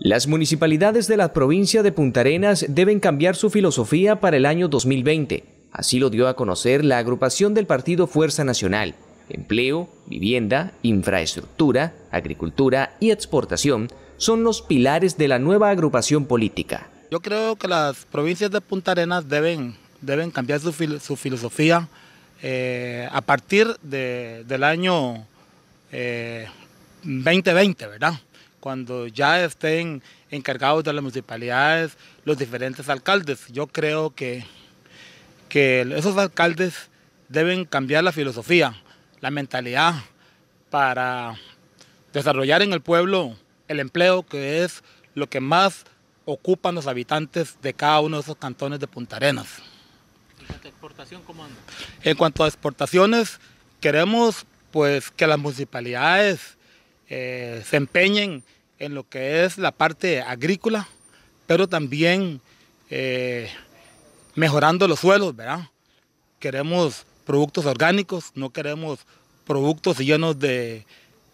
Las municipalidades de la provincia de Punta Arenas deben cambiar su filosofía para el año 2020. Así lo dio a conocer la agrupación del partido Fuerza Nacional. Empleo, vivienda, infraestructura, agricultura y exportación son los pilares de la nueva agrupación política. Yo creo que las provincias de Punta Arenas deben, deben cambiar su, filosofía eh, a partir del año 2020, eh, ¿verdad? cuando ya estén encargados de las municipalidades los diferentes alcaldes. Yo creo que, que esos alcaldes deben cambiar la filosofía, la mentalidad para desarrollar en el pueblo el empleo que es lo que más ocupan los habitantes de cada uno de esos cantones de Punta Arenas. ¿En cuanto a exportación, cómo anda? En cuanto a exportaciones, queremos pues que las municipalidades eh, se empeñen en lo que es la parte agrícola, pero también eh, mejorando los suelos, ¿verdad? Queremos productos orgánicos, no queremos productos llenos de,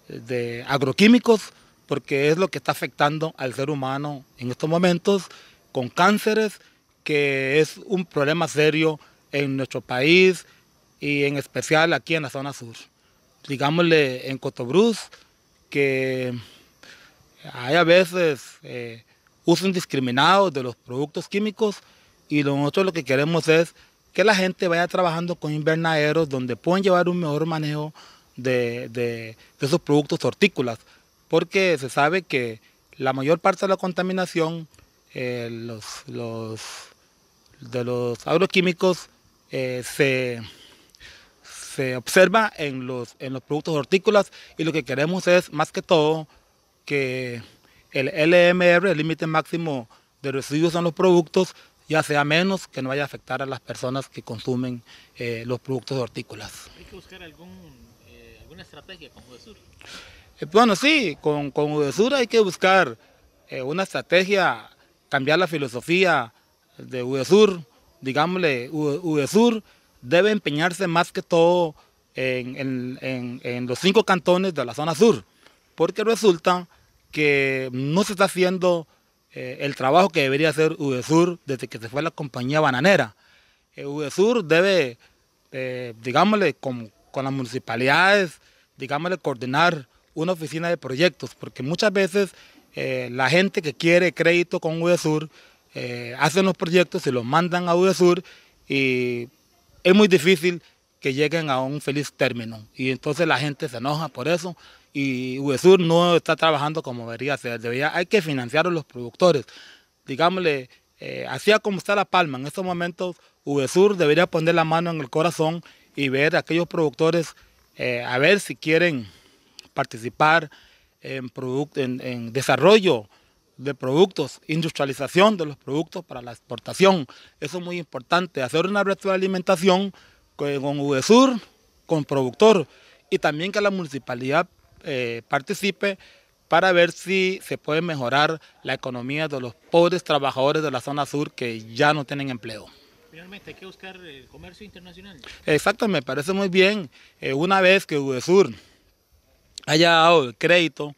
de agroquímicos, porque es lo que está afectando al ser humano en estos momentos con cánceres, que es un problema serio en nuestro país y en especial aquí en la zona sur. Digámosle en Cotobruz, que hay a veces eh, uso indiscriminado de los productos químicos y nosotros lo que queremos es que la gente vaya trabajando con invernaderos donde pueden llevar un mejor manejo de, esos productos hortícolas, porque se sabe que la mayor parte de la contaminación eh, los, de los agroquímicos eh, se se observa en los, en los productos hortícolas y lo que queremos es, más que todo, que el LMR, el límite máximo de residuos en los productos, ya sea menos, que no vaya a afectar a las personas que consumen eh, los productos hortícolas. ¿Hay que buscar eh, alguna estrategia con UDESUR? Eh, bueno, sí, con, con UDESUR hay que buscar una estrategia, cambiar la filosofía de UDESUR, digámosle, UDESUR debe empeñarse más que todo en, los cinco cantones de la zona sur, porque resulta que no se está haciendo eh, el trabajo que debería hacer UDESUR desde que se fue la compañía bananera. Eh, UDESUR debe, eh, digámosle, con, las municipalidades, digámosle, coordinar una oficina de proyectos, porque muchas veces la gente que quiere crédito con UDESUR hace unos proyectos y los mandan a UDESUR y es muy difícil que lleguen a un feliz término. Y entonces la gente se enoja por eso y UESUR no está trabajando como debería ser. Debería, hay que financiar a los productores. Digámosle, eh, así como está La Palma, en estos momentos UESUR debería poner la mano en el corazón y ver a aquellos productores eh, a ver si quieren participar en desarrollo de productos, industrialización de los productos para la exportación. Eso es muy importante, hacer una red de alimentación con UDESUR, con productor y también que la municipalidad eh, participe para ver si se puede mejorar la economía de los pobres trabajadores de la zona sur que ya no tienen empleo. Finalmente, hay que buscar el eh, comercio internacional. Exacto, me parece muy bien. Eh, una vez que UDESUR haya dado el crédito,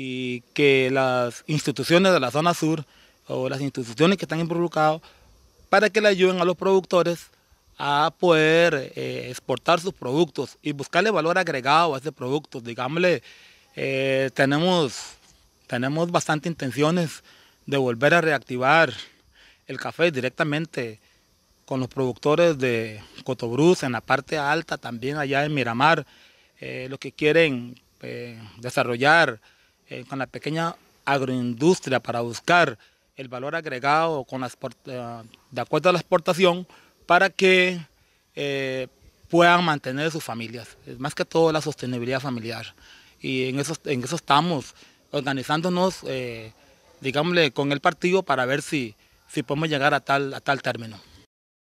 y que las instituciones de la zona sur o las instituciones que están involucradas para que le ayuden a los productores a poder eh, exportar sus productos y buscarle valor agregado a ese producto. Digámosle, eh, tenemos, tenemos bastante intenciones de volver a reactivar el café directamente con los productores de Cotobruz, en la parte alta, también allá en Miramar, eh, los que quieren eh, desarrollar eh, con la pequeña agroindustria para buscar el valor agregado con las, eh, de acuerdo a la exportación para que eh, puedan mantener sus familias. Es más que todo la sostenibilidad familiar. Y en eso, en eso estamos organizándonos, digámosle, con el partido para ver si, si podemos llegar a tal, a tal término.